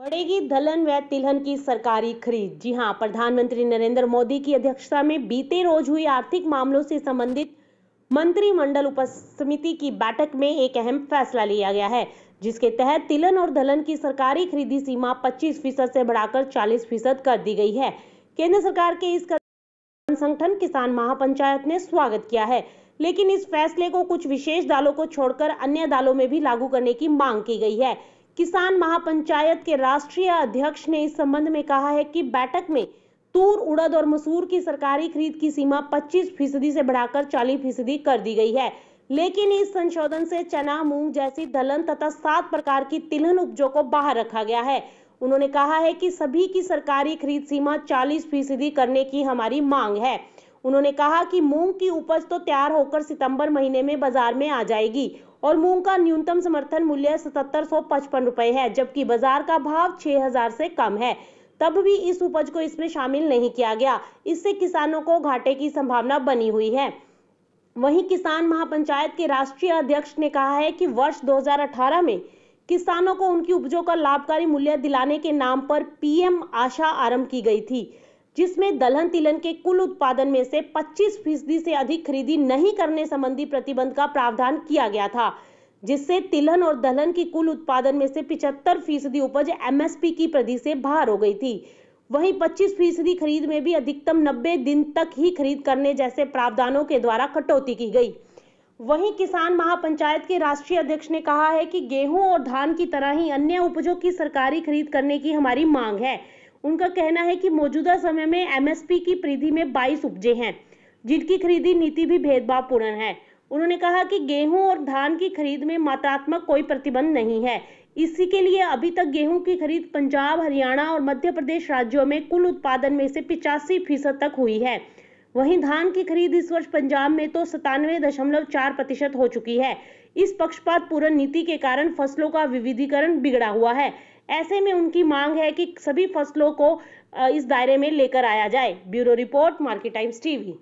बढ़ेगी दलहन व तिलहन की सरकारी खरीद जी हां प्रधानमंत्री नरेंद्र मोदी की अध्यक्षता में बीते रोज हुई आर्थिक मामलों से संबंधित मंत्रिमंडल उपसमिति की बैठक में एक अहम फैसला लिया गया है जिसके तहत तिलहन और दलहन की सरकारी खरीदी सीमा 25 फीसद से बढ़ाकर 40 फीसद कर दी गई है केंद्र सरकार के इस संगठन किसान महापंचायत ने स्वागत किया है लेकिन इस फैसले को कुछ विशेष दालों को छोड़कर अन्य दालों में भी लागू करने की मांग की गई है किसान महापंचायत के राष्ट्रीय अध्यक्ष ने इस संबंध में कहा है कि बैठक में तूर उड़द और मसूर की सरकारी खरीद की सीमा 25 फीसदी से बढ़ाकर 40 फीसदी कर दी गई है लेकिन इस संशोधन से चना मूंग जैसी दलहन तथा सात प्रकार की तिलहन उपजों को बाहर रखा गया है उन्होंने कहा है कि सभी की सरकारी खरीद सीमा 40 फीसदी करने की हमारी मांग है उन्होंने कहा कि मूंग की उपज तो तैयार होकर सितंबर महीने में बाजार में आ जाएगी और मूंग का न्यूनतम समर्थन मूल्य सतहत्तर सौ पचपन रुपए है जबकि बाजार का भाव 6000 से कम है तब भी इस उपज को इसमें शामिल नहीं किया गया इससे किसानों को घाटे की संभावना बनी हुई है वहीं किसान महापंचायत के राष्ट्रीय अध्यक्ष ने कहा है कि वर्ष 2018 में किसानों को उनकी उपजों का लाभकारी मूल्य दिलाने के नाम पर पीएम आशा आरंभ की गई थी जिसमें दलहन तिलहन के कुल उत्पादन में से 25 फीसदी से अधिक खरीदी नहीं करने संबंधी प्रतिबंध का प्रावधान किया गया था जिससे तिलहन और दलहन की कुल उत्पादन में से 75 फीसदी उपज एमएसपी की परिधि से बाहर हो गई थी वहीं 25 फीसदी खरीद में भी अधिकतम 90 दिन तक ही खरीद करने जैसे प्रावधानों के द्वारा कटौती की गई वहीं किसान महापंचायत के राष्ट्रीय अध्यक्ष ने कहा है कि गेहूं और धान की तरह ही अन्य उपजों की सरकारी खरीद करने की हमारी मांग है उनका कहना है कि मौजूदा समय में एमएसपी की परिधि में 22 उपजे हैं जिनकी खरीदी नीति भी भेदभावपूर्ण है उन्होंने कहा कि गेहूं और धान की खरीद में मात्रात्मक कोई प्रतिबंध नहीं है इसी के लिए अभी तक गेहूं की खरीद पंजाब हरियाणा और मध्य प्रदेश राज्यों में कुल उत्पादन में से पिचासी फीसद तक हुई है वहीं धान की खरीद इस वर्ष पंजाब में तो सतानवे दशमलव चार प्रतिशत हो चुकी है इस पक्षपात पूर्ण नीति के कारण फसलों का विविधीकरण बिगड़ा हुआ है ऐसे में उनकी मांग है कि सभी फसलों को इस दायरे में लेकर आया जाए bureau report market times TV